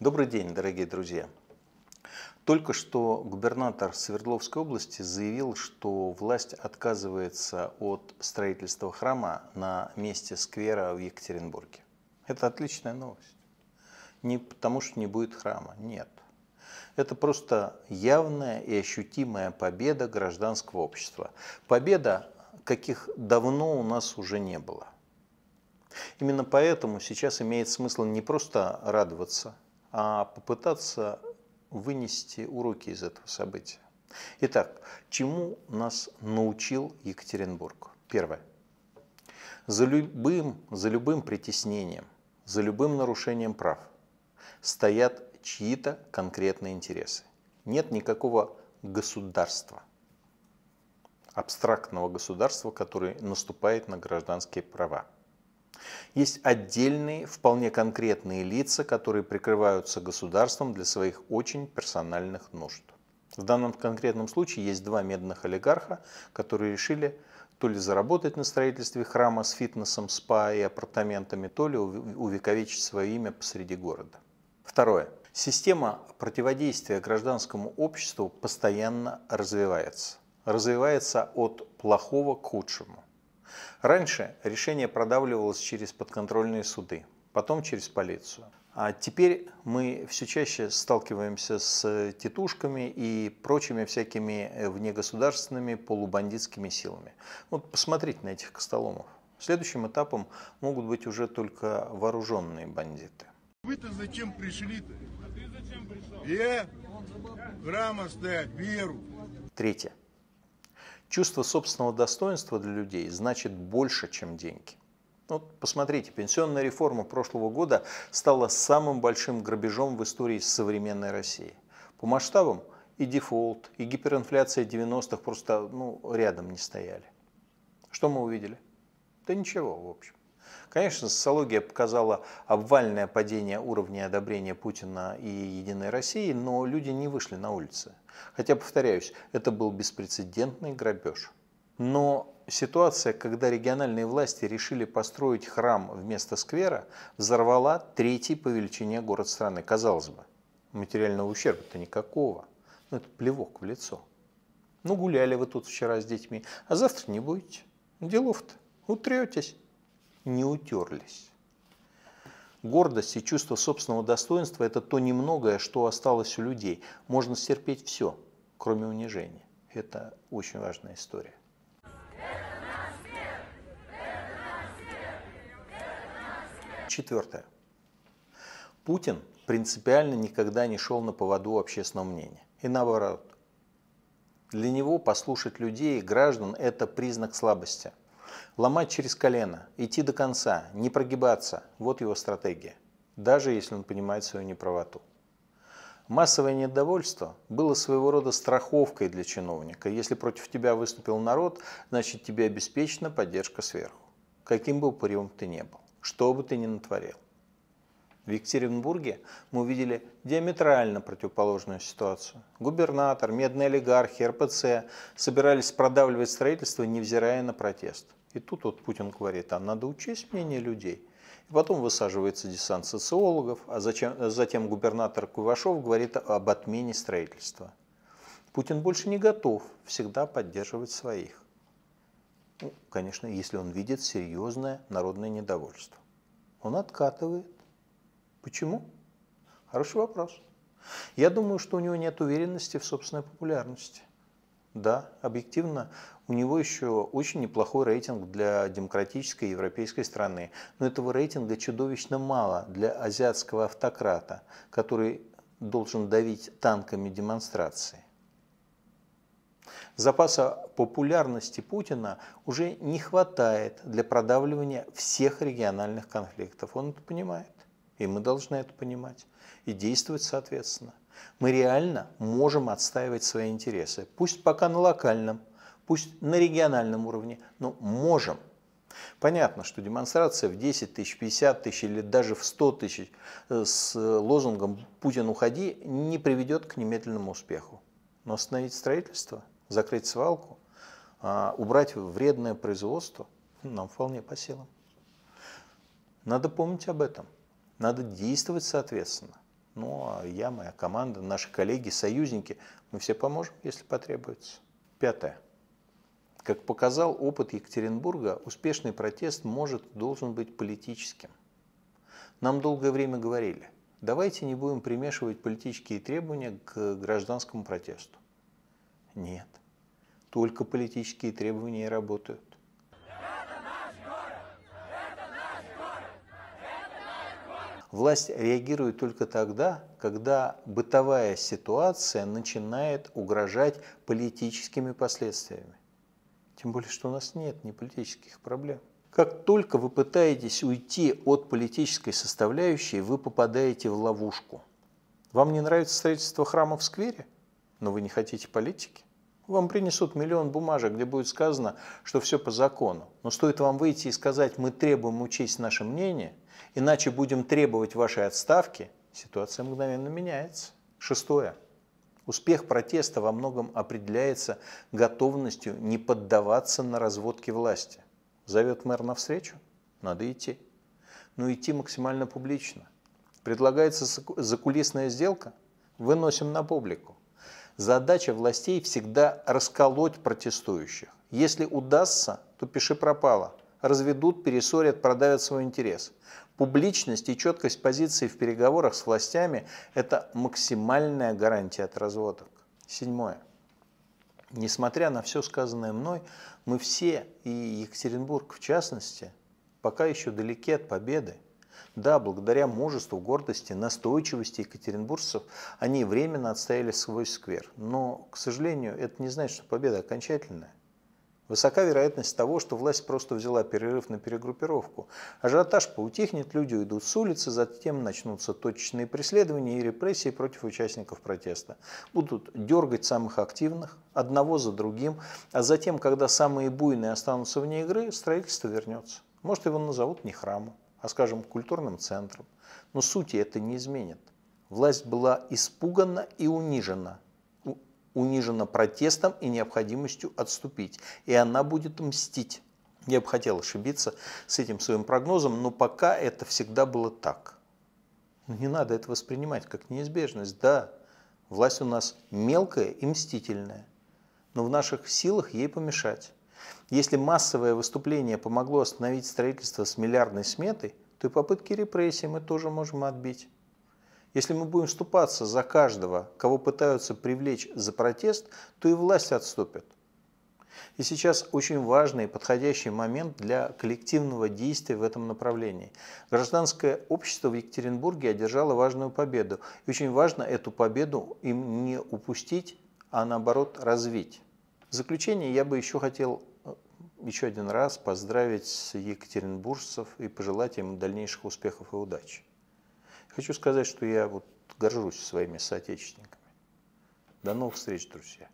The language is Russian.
Добрый день, дорогие друзья. Только что губернатор Свердловской области заявил, что власть отказывается от строительства храма на месте сквера в Екатеринбурге. Это отличная новость. Не потому, что не будет храма, нет. Это просто явная и ощутимая победа гражданского общества. Победа, каких давно у нас уже не было. Именно поэтому сейчас имеет смысл не просто радоваться – а попытаться вынести уроки из этого события. Итак, чему нас научил Екатеринбург? Первое. За любым, за любым притеснением, за любым нарушением прав стоят чьи-то конкретные интересы. Нет никакого государства, абстрактного государства, которое наступает на гражданские права. Есть отдельные, вполне конкретные лица, которые прикрываются государством для своих очень персональных нужд. В данном конкретном случае есть два медных олигарха, которые решили то ли заработать на строительстве храма с фитнесом, спа и апартаментами, то ли увековечить свое имя посреди города. Второе. Система противодействия гражданскому обществу постоянно развивается. Развивается от плохого к худшему. Раньше решение продавливалось через подконтрольные суды, потом через полицию. А теперь мы все чаще сталкиваемся с тетушками и прочими всякими э, внегосударственными полубандитскими силами. Вот посмотрите на этих костоломов. Следующим этапом могут быть уже только вооруженные бандиты. Вы-то зачем пришли-то? А ты зачем пришел? Я э? грамотно, веру. Третье. Чувство собственного достоинства для людей значит больше, чем деньги. Вот посмотрите, пенсионная реформа прошлого года стала самым большим грабежом в истории современной России. По масштабам и дефолт, и гиперинфляция 90-х просто ну, рядом не стояли. Что мы увидели? Да ничего, в общем. Конечно, социология показала обвальное падение уровня одобрения Путина и Единой России, но люди не вышли на улицы. Хотя, повторяюсь, это был беспрецедентный грабеж. Но ситуация, когда региональные власти решили построить храм вместо сквера, взорвала третий по величине город страны. Казалось бы, материального ущерба-то никакого. Ну, это плевок в лицо. Ну, гуляли вы тут вчера с детьми, а завтра не будете. Делов-то, утретесь не утерлись. Гордость и чувство собственного достоинства – это то немногое, что осталось у людей. Можно стерпеть все, кроме унижения. Это очень важная история. Четвертое. Путин принципиально никогда не шел на поводу общественного мнения. И наоборот. Для него послушать людей и граждан – это признак слабости – Ломать через колено, идти до конца, не прогибаться – вот его стратегия, даже если он понимает свою неправоту. Массовое недовольство было своего рода страховкой для чиновника. Если против тебя выступил народ, значит тебе обеспечена поддержка сверху. Каким бы упырем ты ни был, что бы ты ни натворил. В Екатеринбурге мы увидели диаметрально противоположную ситуацию. Губернатор, медные олигархи, РПЦ собирались продавливать строительство, невзирая на протест. И тут вот Путин говорит, а надо учесть мнение людей. И потом высаживается десант социологов, а зачем, затем губернатор Кувашов говорит об отмене строительства. Путин больше не готов всегда поддерживать своих. Ну, конечно, если он видит серьезное народное недовольство. Он откатывает Почему? Хороший вопрос. Я думаю, что у него нет уверенности в собственной популярности. Да, объективно, у него еще очень неплохой рейтинг для демократической европейской страны, но этого рейтинга чудовищно мало для азиатского автократа, который должен давить танками демонстрации. Запаса популярности Путина уже не хватает для продавливания всех региональных конфликтов. Он это понимает. И мы должны это понимать и действовать соответственно. Мы реально можем отстаивать свои интересы. Пусть пока на локальном, пусть на региональном уровне, но можем. Понятно, что демонстрация в 10 тысяч, 50 тысяч или даже в 100 тысяч э, с э, лозунгом «Путин, уходи» не приведет к немедленному успеху. Но остановить строительство, закрыть свалку, а, убрать вредное производство нам вполне по силам. Надо помнить об этом. Надо действовать соответственно. Ну, а я, моя команда, наши коллеги, союзники, мы все поможем, если потребуется. Пятое. Как показал опыт Екатеринбурга, успешный протест может, должен быть политическим. Нам долгое время говорили, давайте не будем примешивать политические требования к гражданскому протесту. Нет, только политические требования и работают. Власть реагирует только тогда, когда бытовая ситуация начинает угрожать политическими последствиями. Тем более, что у нас нет ни политических проблем. Как только вы пытаетесь уйти от политической составляющей, вы попадаете в ловушку. Вам не нравится строительство храма в сквере, но вы не хотите политики? Вам принесут миллион бумажек, где будет сказано, что все по закону. Но стоит вам выйти и сказать, мы требуем учесть наше мнение, иначе будем требовать вашей отставки, ситуация мгновенно меняется. Шестое. Успех протеста во многом определяется готовностью не поддаваться на разводки власти. Зовет мэр на встречу? Надо идти. Но идти максимально публично. Предлагается закулисная сделка? Выносим на публику. Задача властей всегда расколоть протестующих. Если удастся, то пиши пропало. Разведут, пересорят, продавят свой интерес. Публичность и четкость позиции в переговорах с властями – это максимальная гарантия от разводок. Седьмое. Несмотря на все сказанное мной, мы все, и Екатеринбург в частности, пока еще далеки от победы. Да, благодаря мужеству, гордости, настойчивости екатеринбуржцев они временно отстояли свой сквер. Но, к сожалению, это не значит, что победа окончательная. Высока вероятность того, что власть просто взяла перерыв на перегруппировку. Ажиотаж поутихнет, люди уйдут с улицы, затем начнутся точечные преследования и репрессии против участников протеста. Будут дергать самых активных, одного за другим, а затем, когда самые буйные останутся вне игры, строительство вернется. Может, его назовут не храмом а, скажем, культурным центром. Но сути это не изменит. Власть была испугана и унижена. Унижена протестом и необходимостью отступить. И она будет мстить. Я бы хотел ошибиться с этим своим прогнозом, но пока это всегда было так. Но ну, не надо это воспринимать как неизбежность. Да, власть у нас мелкая и мстительная, но в наших силах ей помешать. Если массовое выступление помогло остановить строительство с миллиардной сметой, то и попытки репрессий мы тоже можем отбить. Если мы будем вступаться за каждого, кого пытаются привлечь за протест, то и власть отступит. И сейчас очень важный и подходящий момент для коллективного действия в этом направлении. Гражданское общество в Екатеринбурге одержало важную победу. И очень важно эту победу им не упустить, а наоборот развить. В заключение я бы еще хотел еще один раз поздравить екатеринбуржцев и пожелать им дальнейших успехов и удачи. Хочу сказать, что я вот горжусь своими соотечественниками. До новых встреч, друзья!